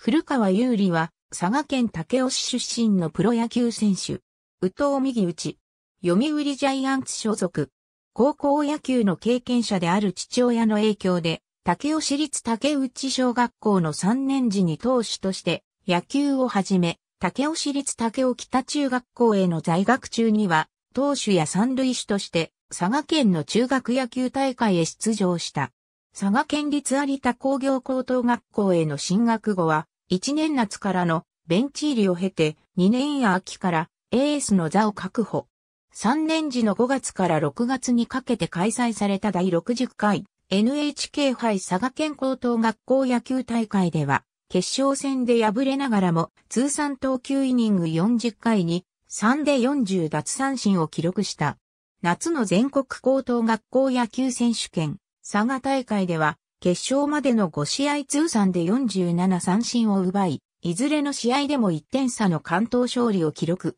古川優里は、佐賀県武雄市出身のプロ野球選手。宇藤右内。読売ジャイアンツ所属。高校野球の経験者である父親の影響で、武雄市立竹内小学校の3年時に投手として野球を始め、武雄市立竹尾北中学校への在学中には、投手や三塁手として佐賀県の中学野球大会へ出場した。佐賀県立有田工業高等学校への進学後は、1年夏からのベンチ入りを経て、2年や秋からエースの座を確保。3年時の5月から6月にかけて開催された第60回 NHK 杯佐賀県高等学校野球大会では、決勝戦で敗れながらも通算投球イニング40回に3で40奪三振を記録した。夏の全国高等学校野球選手権佐賀大会では決勝までの5試合通算で47三振を奪い、いずれの試合でも1点差の関東勝利を記録。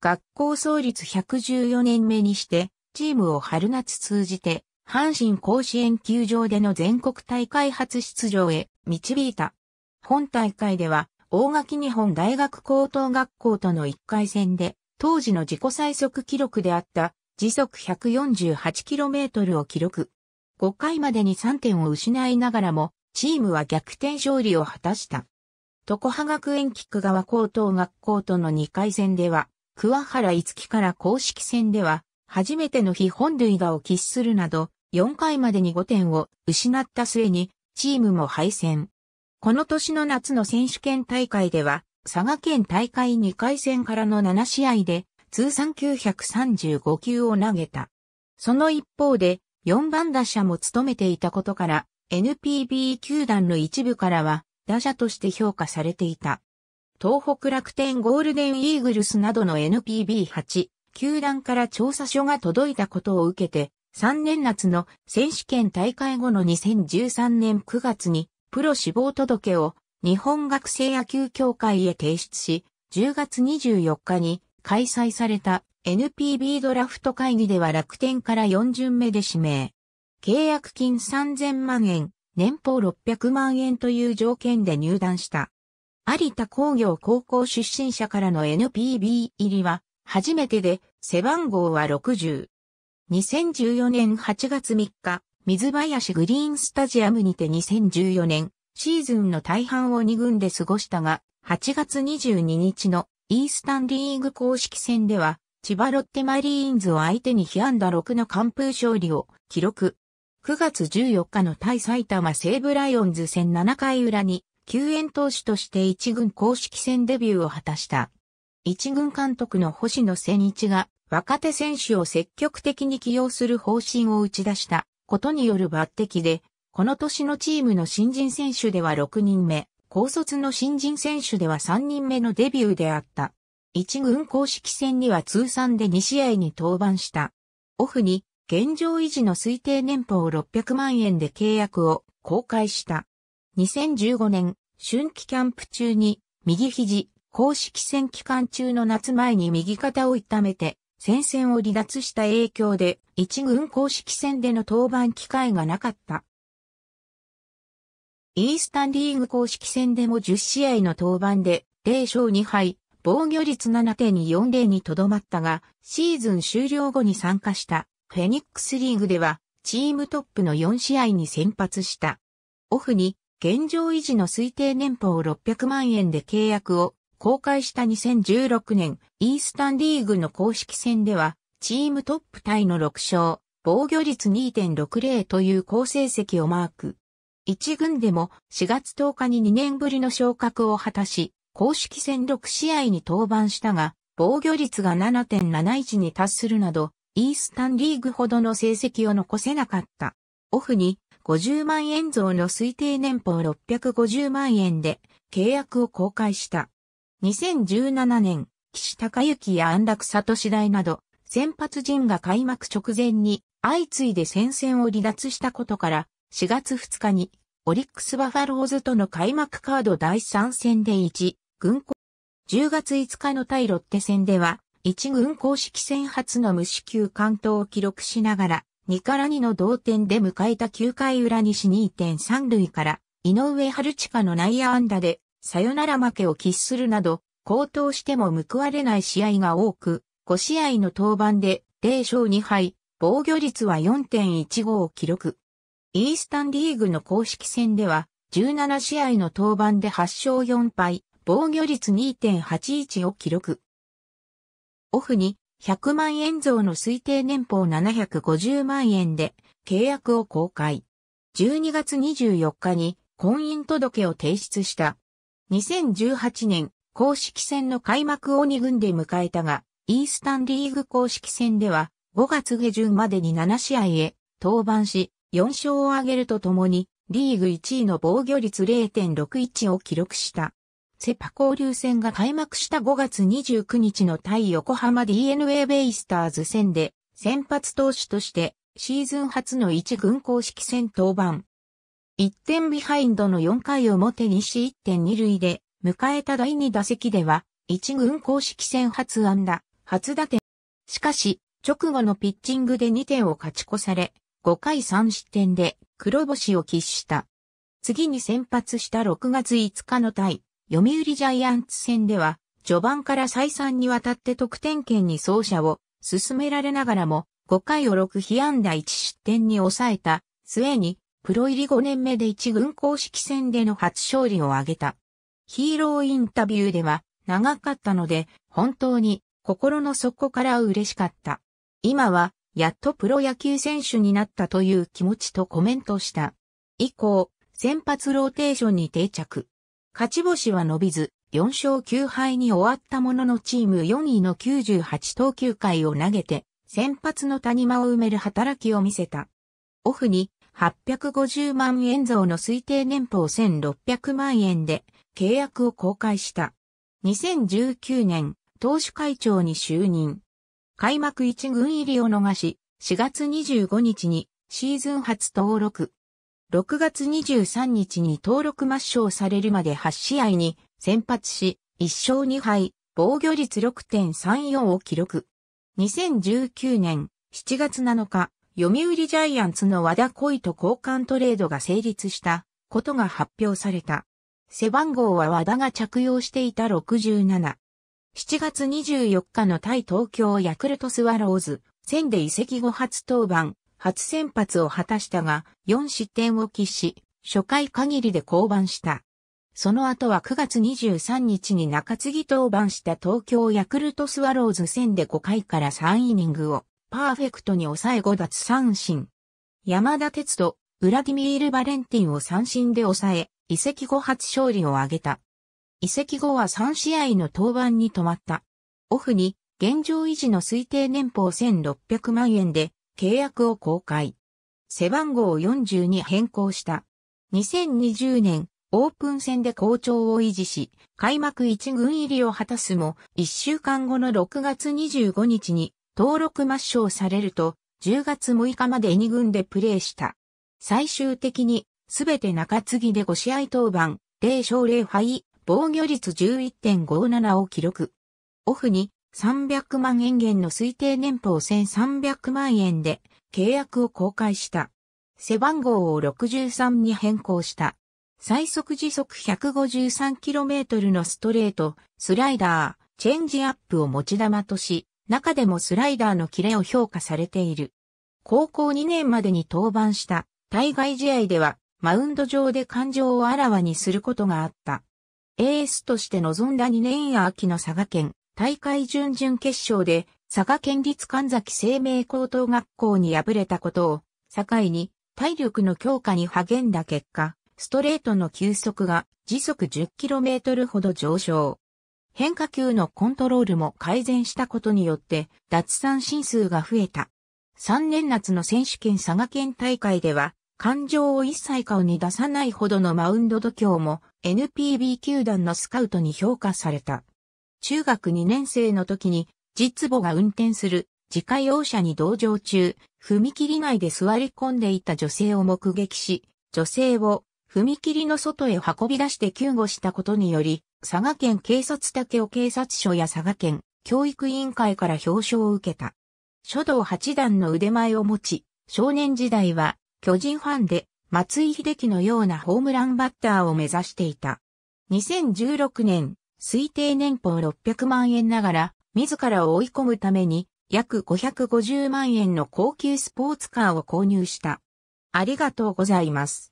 学校創立114年目にして、チームを春夏通じて、阪神甲子園球場での全国大会初出場へ導いた。本大会では、大垣日本大学高等学校との1回戦で、当時の自己最速記録であった時速 148km を記録。5回までに3点を失いながらも、チームは逆転勝利を果たした。床葉学園菊川高等学校との2回戦では、桑原五木から公式戦では、初めての日本塁打を喫するなど、4回までに5点を失った末に、チームも敗戦。この年の夏の選手権大会では、佐賀県大会2回戦からの7試合で、通算935球を投げた。その一方で、4番打者も務めていたことから、NPB 球団の一部からは、打者として評価されていた。東北楽天ゴールデンイーグルスなどの NPB8、球団から調査書が届いたことを受けて、3年夏の選手権大会後の2013年9月に、プロ志望届を日本学生野球協会へ提出し、10月24日に開催された NPB ドラフト会議では楽天から4巡目で指名。契約金3000万円、年俸600万円という条件で入団した。有田工業高校出身者からの NPB 入りは初めてで背番号は60。2014年8月3日、水林グリーンスタジアムにて2014年シーズンの大半を2軍で過ごしたが、8月22日のイースタンリーグ公式戦では千葉ロッテマリーンズを相手に被安打6の完封勝利を記録。9月14日の対埼玉西武ライオンズ戦7回裏に、救援投手として一軍公式戦デビューを果たした。一軍監督の星野千一が、若手選手を積極的に起用する方針を打ち出したことによる抜擢で、この年のチームの新人選手では6人目、高卒の新人選手では3人目のデビューであった。一軍公式戦には通算で2試合に登板した。オフに現状維持の推定年俸600万円で契約を公開した。2015年、春季キャンプ中に右肘、公式戦期間中の夏前に右肩を痛めて戦線を離脱した影響で一軍公式戦での登板機会がなかった。イースタンリーグ公式戦でも10試合の登板で0勝2敗、防御率7.40にとどまったが、シーズン終了後に参加したフェニックスリーグでは、チームトップの4試合に先発した。オフに、現状維持の推定年俸600万円で契約を公開した2016年、イースタンリーグの公式戦では、チームトップタイの6勝、防御率2.60という好成績をマーク。一軍でも4月10日に2年ぶりの昇格を果たし、公式戦6試合に登板したが、防御率が7.71に達するなど、イースタンリーグほどの成績を残せなかった。オフに50万円増の推定年俸650万円で契約を公開した。2017年、岸隆之や安楽里次第など、先発陣が開幕直前に相次いで戦線を離脱したことから、4月2日にオリックスバファローズとの開幕カード第3戦で1、軍港。10月5日の対ロッテ戦では、1軍公式戦初の無四球完投を記録しながら、2から2の同点で迎えた9回裏西2.3塁から、井上春近の内野安打で、さよなら負けを喫するなど、高騰しても報われない試合が多く、5試合の登板で0勝2敗、防御率は4.15を記録。イースタンリーグの公式戦では、17試合の登板で8勝4敗、防御率2.81を記録。オフに100万円増の推定年俸750万円で契約を公開。12月24日に婚姻届を提出した。2018年公式戦の開幕を2軍で迎えたが、イースタンリーグ公式戦では5月下旬までに7試合へ登板し、4勝を挙げるとともに、リーグ1位の防御率0.61を記録した。セパ交流戦が開幕した5月29日の対横浜 DNA ベイスターズ戦で先発投手としてシーズン初の1軍公式戦登板。1点ビハインドの4回表にし1.2塁で迎えた第2打席では1軍公式戦初安打、初打点。しかし、直後のピッチングで2点を勝ち越され、5回3失点で黒星を喫した。次に先発した6月5日の対読売ジャイアンツ戦では、序盤から再三にわたって得点圏に走者を進められながらも、5回を6被安打1失点に抑えた末に、プロ入り5年目で1軍公式戦での初勝利を挙げた。ヒーローインタビューでは、長かったので、本当に心の底から嬉しかった。今は、やっとプロ野球選手になったという気持ちとコメントした。以降、先発ローテーションに定着。勝ち星は伸びず、4勝9敗に終わったもののチーム4位の98投球回を投げて、先発の谷間を埋める働きを見せた。オフに850万円増の推定年俸1600万円で契約を公開した。2019年、投手会長に就任。開幕1軍入りを逃し、4月25日にシーズン初登録。6月23日に登録抹消されるまで8試合に先発し、1勝2敗、防御率6.34を記録。2019年7月7日、読売ジャイアンツの和田恋と交換トレードが成立したことが発表された。背番号は和田が着用していた67。7月24日の対東京ヤクルトスワローズ、戦で移籍後初登板、初先発を果たしたが、4失点を喫し、初回限りで降板した。その後は9月23日に中継ぎ登板した東京ヤクルトスワローズ戦で5回から3イニングをパーフェクトに抑え5奪三振。山田哲人、ウラディミール・バレンティンを三振で抑え、移籍後初勝利を挙げた。移籍後は3試合の登板に止まった。オフに現状維持の推定年俸1600万円で契約を公開。背番号40に変更した。2020年、オープン戦で好調を維持し、開幕1軍入りを果たすも、1週間後の6月25日に登録抹消されると、10月6日まで2軍でプレーした。最終的に、すべて中継ぎで5試合登板、0勝0敗、防御率11.57を記録。オフに300万円減の推定年俸1300万円で契約を公開した。背番号を63に変更した。最速時速 153km のストレート、スライダー、チェンジアップを持ち玉とし、中でもスライダーのキレを評価されている。高校2年までに登板した対外試合では、マウンド上で感情をあらわにすることがあった。エースとして臨んだ2年や秋の佐賀県、大会準々決勝で佐賀県立神崎生命高等学校に敗れたことを境に体力の強化に励んだ結果、ストレートの球速が時速 10km ほど上昇。変化球のコントロールも改善したことによって脱三振数が増えた。3年夏の選手権佐賀県大会では感情を一切顔に出さないほどのマウンド度胸も NPB 球団のスカウトに評価された。中学2年生の時に、実母が運転する自家用車に同乗中、踏切内で座り込んでいた女性を目撃し、女性を踏切の外へ運び出して救護したことにより、佐賀県警察竹を警察署や佐賀県教育委員会から表彰を受けた。書道八段の腕前を持ち、少年時代は巨人ファンで松井秀喜のようなホームランバッターを目指していた。2016年推定年俸600万円ながら、自らを追い込むために、約550万円の高級スポーツカーを購入した。ありがとうございます。